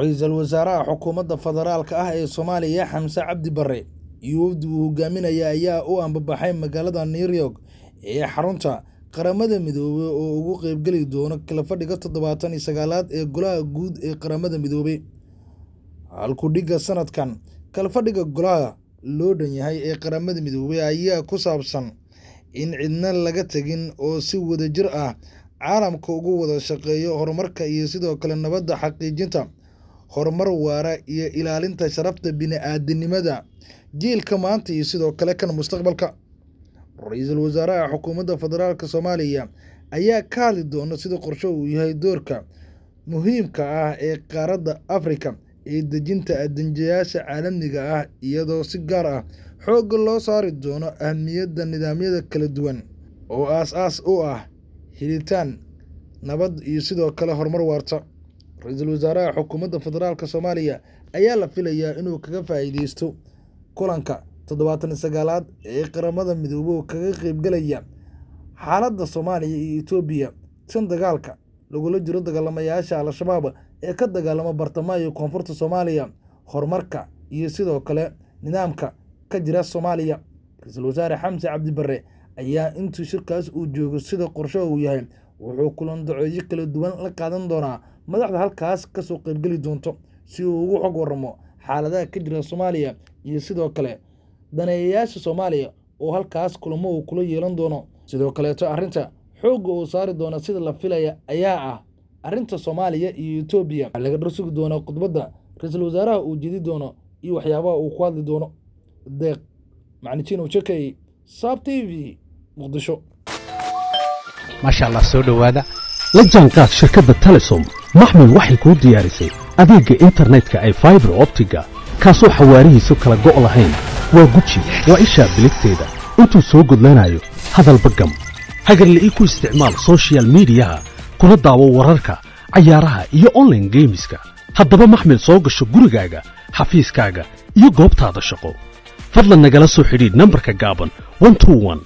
ra-iisul wasaaraha xukuumadda federaalka ah ee soomaaliya xamse cabdi barre iyo uu hogaaminaya ayaa u ambabaxay magaalada new york ee xarunta qaramada midoobey oo ugu qeybgeli doona kalafadhiga toddobaatan iyo sagaalaad ee golaha guud ee qaramada midoobey halkudhigga sanadkan kalfadhiga golaha loo dhan yahay ee qaramada midoobey ayaa ku saabsan in cidna laga tegin oo si wada jir ah caalamka ugu wada shaqeeyo horumarka iyo sidoo kale nabadda xaqiijinta horumar waara iyo ilaalinta sharafta bini-aadinimada jiilka maanta iyo sidoo kale kan mustaqbalka ra-iisul wasaaraha xukuumadda federaalk soomaaliya ayaa ka hadli doona sida qorshe uu yahay doorka muhiimka ah ee qaaradda afrika ee dejinta adanjayaasha caalamiga ah iyadoo si gaar ah xoogga loo saari doono ahmiyadda nidaamyada kala duwan oo aas aas u ah hilitaan nabad iyo sidoo kale horumar waarta ra-iisul wasaaraha xukuumadda federaalka soomaaliya ayaa la filayaa inuu kaga faa'iideysto kulanka toddobaatan sagaalaad ee qaramada midoobo kaga qeybgalaya xaaladda soomaaliya iyo etoobiya tan dagaalka lagula jiro dagaalamayaasha al-shabaab ee ka dagaalama bartamaha iyo koonfurta soomaaliya horumarka iyo sidoo kale nidaamka ka jira soomaaliya ra-iisul wasaare xamse cabdi ayaa intuu shirkaas uu joogo sida qorshe uu yahay wuxuu kulan dacoodyo kala duwan la qaadan doonaa madaxda halkaas ka soo qaybgeli doonto si uu ugu xog waramo xaaladaha ka jira soomaaliya iyo sidoo kale daneeyayaasha soomaaliya oo halkaas kulamo uu kula yeelan doono sidoo kaleeto arrinta xoogga uu saari doono sida la filaya ayaa ah arrinta soomaaliya iyo etoobiya waxaa laga dhursugi doonaa khudbadda ra-iisul wasaaraha uu jidi doono iyo waxyaabaha uu ku hadli doono deeq macnijiin ujekay saab t v muqdisho maasha allah soo dhowaada la jaanqaad shirkadda telesom maxmil waxay kuu diyaarisay adeegga internetka ay faibar optiga kaasoo xawaarihiisu kala go' lahayn waa guji waa ishaa biligteeda intuu soo gudlanaayo hadalba gam hagarle ii ku isticmaal soshiyal miidiyaha kuna daawo wararka cayaaraha iyo online geemiska haddaba maxmil soo gasho gurigaaga xafiiskaaga iyo goobtaada shaqo fadlan nagala soo xidhiidh nambarka gaaban